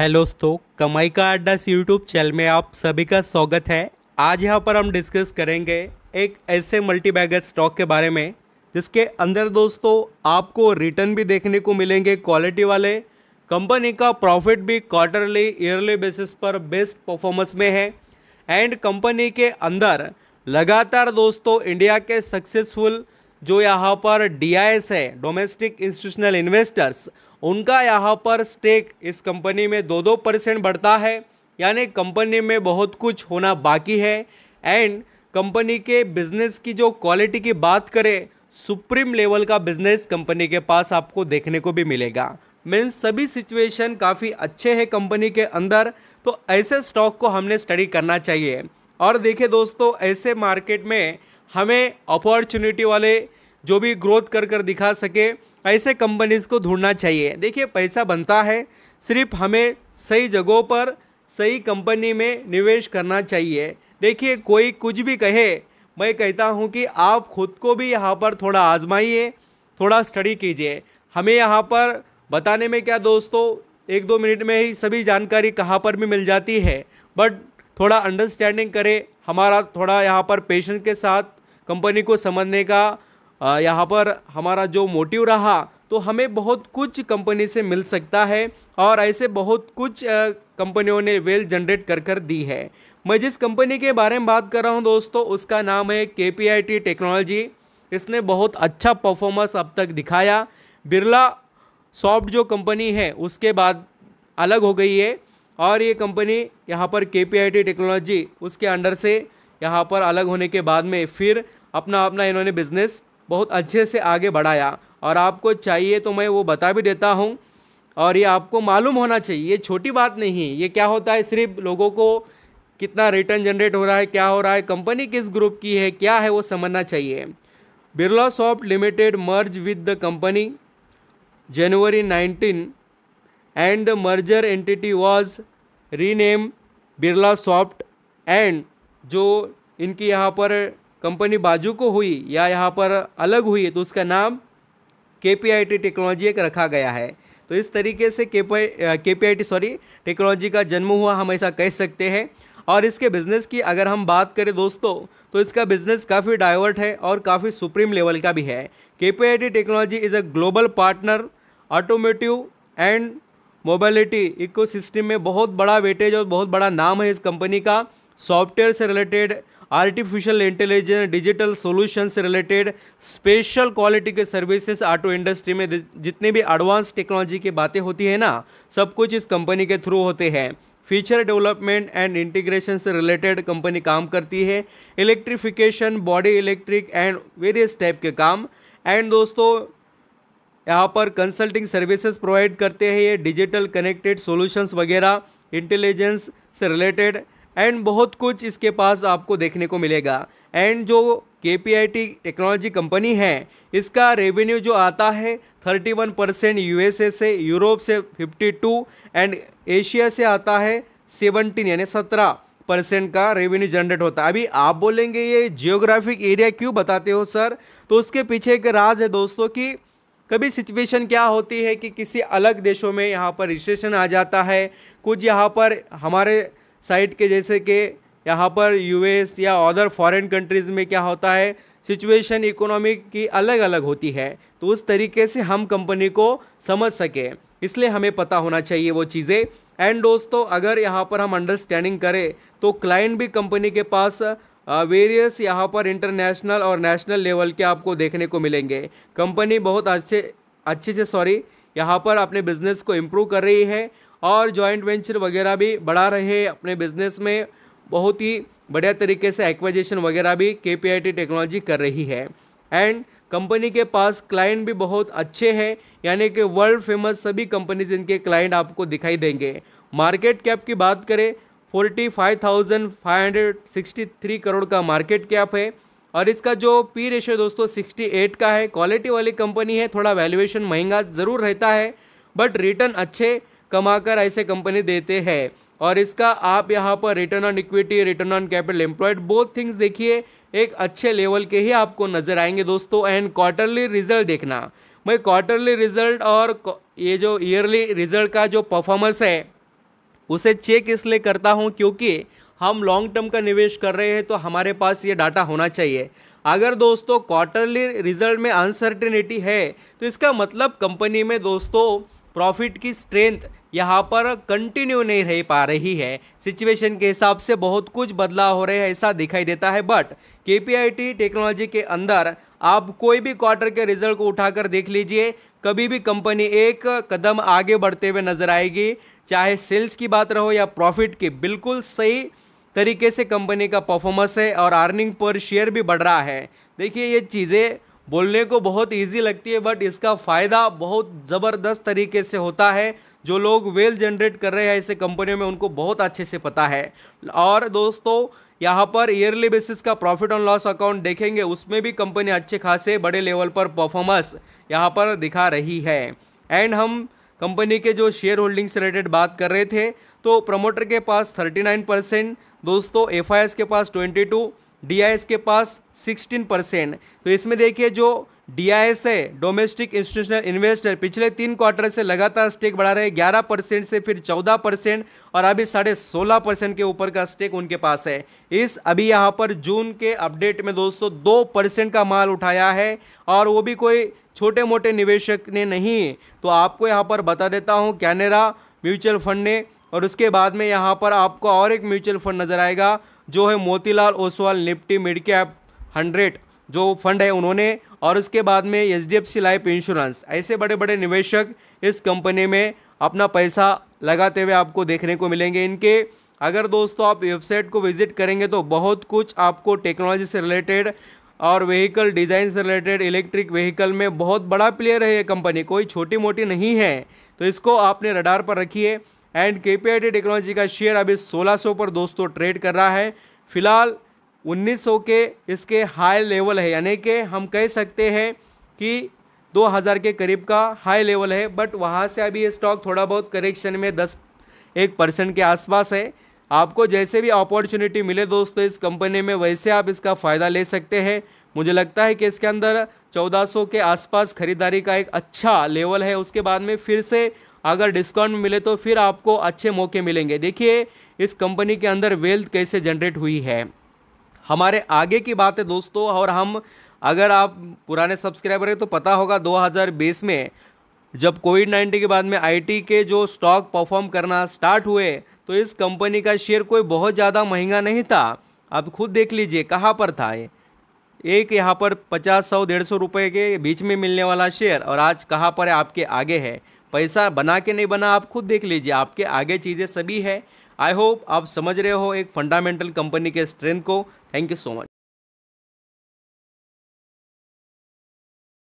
hello दोस्तों कमाई का अड्डा यूट्यूब चैनल में आप सभी का स्वागत है आज यहाँ पर हम डिस्कस करेंगे एक ऐसे मल्टी स्टॉक के बारे में जिसके अंदर दोस्तों आपको रिटर्न भी देखने को मिलेंगे क्वालिटी वाले कंपनी का प्रॉफिट भी क्वार्टरली ईयरली बेसिस पर बेस्ट परफॉर्मेंस में है एंड कंपनी के अंदर लगातार दोस्तों इंडिया के सक्सेसफुल जो यहाँ पर डी है डोमेस्टिक इंस्टीट्यूशनल इन्वेस्टर्स उनका यहाँ पर स्टेक इस कंपनी में दो दो परसेंट बढ़ता है यानी कंपनी में बहुत कुछ होना बाकी है एंड कंपनी के बिजनेस की जो क्वालिटी की बात करें सुप्रीम लेवल का बिजनेस कंपनी के पास आपको देखने को भी मिलेगा मीन्स सभी सिचुएशन काफ़ी अच्छे हैं कंपनी के अंदर तो ऐसे स्टॉक को हमने स्टडी करना चाहिए और देखिए दोस्तों ऐसे मार्केट में हमें अपॉर्चुनिटी वाले जो भी ग्रोथ कर कर दिखा सके ऐसे कंपनीज़ को ढूंढना चाहिए देखिए पैसा बनता है सिर्फ हमें सही जगहों पर सही कंपनी में निवेश करना चाहिए देखिए कोई कुछ भी कहे मैं कहता हूँ कि आप खुद को भी यहाँ पर थोड़ा आजमाइए थोड़ा स्टडी कीजिए हमें यहाँ पर बताने में क्या दोस्तों एक दो मिनट में ही सभी जानकारी कहाँ पर भी मिल जाती है बट थोड़ा अंडरस्टैंडिंग करें हमारा थोड़ा यहाँ पर पेशेंस के साथ कंपनी को समझने का यहाँ पर हमारा जो मोटिव रहा तो हमें बहुत कुछ कंपनी से मिल सकता है और ऐसे बहुत कुछ कंपनियों ने वेल जनरेट कर कर दी है मैं जिस कंपनी के बारे में बात कर रहा हूँ दोस्तों उसका नाम है K P I T technology इसने बहुत अच्छा परफॉर्मेंस अब तक दिखाया बिरला सॉफ्ट जो कंपनी है उसके बाद अलग हो गई है और ये कंपनी यहाँ पर K P I T technology उसके अंडर से यहाँ पर अलग होने के बाद में फिर अपना अपना इन्होंने बिज़नेस बहुत अच्छे से आगे बढ़ाया और आपको चाहिए तो मैं वो बता भी देता हूँ और ये आपको मालूम होना चाहिए ये छोटी बात नहीं है ये क्या होता है सिर्फ लोगों को कितना रिटर्न जनरेट हो रहा है क्या हो रहा है कंपनी किस ग्रुप की है क्या है वो समझना चाहिए Birla soft limited merge with the company January 19 and the merger entity was rename Birla soft and जो इनकी यहाँ पर कंपनी बाजू को हुई या यहाँ पर अलग हुई तो उसका नाम के पी आई टी टेक्नोलॉजी एक रखा गया है तो इस तरीके से K P I T sorry technology का जन्म हुआ हम ऐसा कह सकते हैं और इसके बिज़नेस की अगर हम बात करें दोस्तों तो इसका बिज़नेस काफ़ी डाइवर्ट है और काफ़ी सुप्रीम लेवल का भी है K P I T technology is a global partner automotive and mobility eco system में बहुत बड़ा वेटेज और बहुत बड़ा नाम है इस कंपनी का सॉफ्टवेयर से related artificial intelligence digital solution से रिलेटेड स्पेशल क्वालिटी के सर्विसेज ऑटो इंडस्ट्री में जितने भी एडवांस टेक्नोलॉजी की बातें होती है ना सब कुछ इस कंपनी के थ्रू होते हैं फीचर डेवलपमेंट एंड इंटीग्रेशन से रिलेटेड कंपनी काम करती है electrification body electric and various type के काम एंड दोस्तों यहाँ पर कंसल्टिंग सर्विसेज प्रोवाइड करते हैं ये डिजिटल कनेक्टेड सॉल्यूशंस वगैरह इंटेलिजेंस से रिलेटेड एंड बहुत कुछ इसके पास आपको देखने को मिलेगा एंड जो K P I T technology company है इसका रेवेन्यू जो आता है 31 परसेंट यू से यूरोप से 52 एंड एशिया से आता है 17 यानी 17 परसेंट का रेवेन्यू जनरेट होता है अभी आप बोलेंगे ये जियोग्राफिक एरिया क्यों बताते हो सर तो उसके पीछे एक राज है दोस्तों कि कभी सिचुएशन क्या होती है कि किसी अलग देशों में यहाँ पर रजिस्ट्रेशन आ जाता है कुछ यहाँ पर हमारे साइड के जैसे कि यहाँ पर यूएस या अदर फॉरेन कंट्रीज़ में क्या होता है सिचुएशन इकोनॉमिक की अलग अलग होती है तो उस तरीके से हम कंपनी को समझ सकें इसलिए हमें पता होना चाहिए वो चीज़ें एंड दोस्तों अगर यहाँ पर हम अंडरस्टैंडिंग करें तो क्लाइंट भी कंपनी के पास वेरियस यहाँ पर इंटरनेशनल और नेशनल लेवल के आपको देखने को मिलेंगे कंपनी बहुत अच्छे अच्छे से सॉरी यहाँ पर अपने बिजनेस को इम्प्रूव कर रही है और जॉइंट वेंचर वगैरह भी बढ़ा रहे अपने बिजनेस में बहुत ही बढ़िया तरीके से एक्वाइजेशन वगैरह भी के टेक्नोलॉजी कर रही है एंड कंपनी के पास क्लाइंट भी बहुत अच्छे हैं यानी कि वर्ल्ड फेमस सभी कंपनीज इनके क्लाइंट आपको दिखाई देंगे मार्केट कैप की बात करें forty five thousand five hundred sixty three crore का मार्केट कैप है और इसका जो पी रेशो दोस्तों सिक्सटी एट का है क्वालिटी वाली कंपनी है थोड़ा वैल्यूएशन महंगा ज़रूर रहता है बट रिटर्न अच्छे कमाकर ऐसे कंपनी देते हैं और इसका आप यहाँ पर return on equity return on capital employed both things देखिए एक अच्छे लेवल के ही आपको नजर आएंगे दोस्तों एंड क्वार्टरली रिजल्ट देखना भाई क्वार्टरली रिजल्ट और ये जो ईयरली रिजल्ट का जो परफॉर्मेंस है उसे चेक इसलिए करता हूँ क्योंकि हम लॉन्ग टर्म का निवेश कर रहे हैं तो हमारे पास ये डाटा होना चाहिए अगर दोस्तों क्वार्टरली रिजल्ट में अनसर्टिनिटी है तो इसका मतलब कंपनी में दोस्तों प्रॉफिट की स्ट्रेंथ यहाँ पर कंटिन्यू नहीं रह पा रही है सिचुएशन के हिसाब से बहुत कुछ बदलाव हो रहे हैं ऐसा दिखाई देता है बट के टेक्नोलॉजी के अंदर आप कोई भी क्वार्टर के रिजल्ट को उठाकर देख लीजिए कभी भी कंपनी एक कदम आगे बढ़ते हुए नजर आएगी चाहे सेल्स की बात रहो या प्रॉफिट की बिल्कुल सही तरीके से कंपनी का परफॉर्मेंस है और अर्निंग पर शेयर भी बढ़ रहा है देखिए ये चीज़ें बोलने को बहुत ईजी लगती है बट इसका फ़ायदा बहुत ज़बरदस्त तरीके से होता है जो लोग वेल जनरेट कर रहे हैं ऐसे कंपनियों में उनको बहुत अच्छे से पता है और दोस्तों यहाँ पर ईयरली बेसिस का प्रॉफिट एंड लॉस अकाउंट देखेंगे उसमें भी कंपनी अच्छे खासे बड़े लेवल पर परफॉर्मेंस यहाँ पर दिखा रही है एंड हम कंपनी के जो शेयर होल्डिंग से रिलेटेड बात कर रहे थे तो प्रमोटर के पास 39 परसेंट दोस्तों एफ के पास 22 डी के पास 16 परसेंट तो इसमें देखिए जो डी है डोमेस्टिक इंस्टीट्यूशनल इन्वेस्टर पिछले तीन क्वार्टर से लगातार स्टेक बढ़ा रहे 11 परसेंट से फिर 14 परसेंट और अभी साढ़े सोलह परसेंट के ऊपर का स्टेक उनके पास है इस अभी यहाँ पर जून के अपडेट में दोस्तों दो परसेंट का माल उठाया है और वो भी कोई छोटे मोटे निवेशक ने नहीं तो आपको यहाँ पर बता देता हूँ कैनेरा म्यूचुअल फंड ने और उसके बाद में यहाँ पर आपको और एक म्यूचुअल फंड नज़र आएगा जो है Motilal Oswal Nifty mid cap hundred जो फंड है उन्होंने और उसके बाद में H D F C life insurance ऐसे बड़े बड़े निवेशक इस कंपनी में अपना पैसा लगाते हुए आपको देखने को मिलेंगे इनके अगर दोस्तों आप वेबसाइट को विजिट करेंगे तो बहुत कुछ आपको टेक्नोलॉजी से रिलेटेड और व्हीकल डिज़ाइन से रिलेटेड इलेक्ट्रिक व्हीकल में बहुत बड़ा प्लेयर है ये कंपनी कोई छोटी मोटी नहीं है तो इसको आपने रडार पर रखिए एंड के टेक्नोलॉजी का शेयर अभी 1600 पर दोस्तों ट्रेड कर रहा है फिलहाल 1900 के इसके हाई लेवल है यानी कि हम कह सकते हैं कि 2000 के करीब का हाई लेवल है बट वहाँ से अभी ये स्टॉक थोड़ा बहुत करेक्शन में दस एक परसेंट के आसपास है आपको जैसे भी अपॉर्चुनिटी मिले दोस्तों इस कंपनी में वैसे आप इसका फ़ायदा ले सकते हैं मुझे लगता है कि इसके अंदर 1400 के आसपास खरीदारी का एक अच्छा लेवल है उसके बाद में फिर से अगर डिस्काउंट मिले तो फिर आपको अच्छे मौके मिलेंगे देखिए इस कंपनी के अंदर वेल्थ कैसे जनरेट हुई है हमारे आगे की बात है दोस्तों और हम अगर आप पुराने सब्सक्राइबर हैं तो पता होगा 2020 में जब कोविड नाइन्टीन के बाद में आईटी के जो स्टॉक परफॉर्म करना स्टार्ट हुए तो इस कंपनी का शेयर कोई बहुत ज़्यादा महंगा नहीं था आप खुद देख लीजिए कहाँ पर था ये एक यहाँ पर पचास सौ डेढ़ सौ रुपये के बीच में मिलने वाला शेयर और आज कहाँ पर है आपके आगे है पैसा बना के नहीं बना आप खुद देख लीजिए आपके आगे चीज़ें सभी है आई होप आप समझ रहे हो एक फंडामेंटल कंपनी के स्ट्रेंथ को थैंक यू सो मच